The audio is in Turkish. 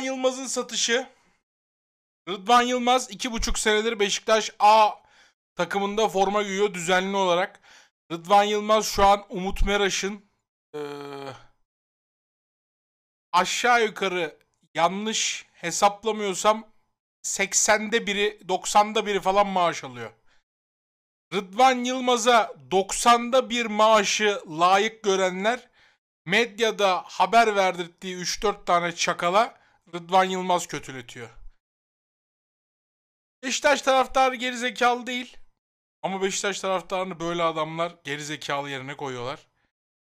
Rıdvan Yılmaz'ın satışı. Rıdvan Yılmaz iki buçuk senedir Beşiktaş A takımında forma giyiyor düzenli olarak. Rıdvan Yılmaz şu an Umut Meraş'ın e, aşağı yukarı yanlış hesaplamıyorsam 80'de biri 90'da biri falan maaş alıyor. Rıdvan Yılmaz'a 90'da bir maaşı layık görenler medyada haber verdirttiği 3-4 tane çakala Rıdvan Yılmaz kötületiyor. Beşiktaş taraftarı gerizekalı değil. Ama Beşiktaş taraftarını böyle adamlar gerizekalı yerine koyuyorlar.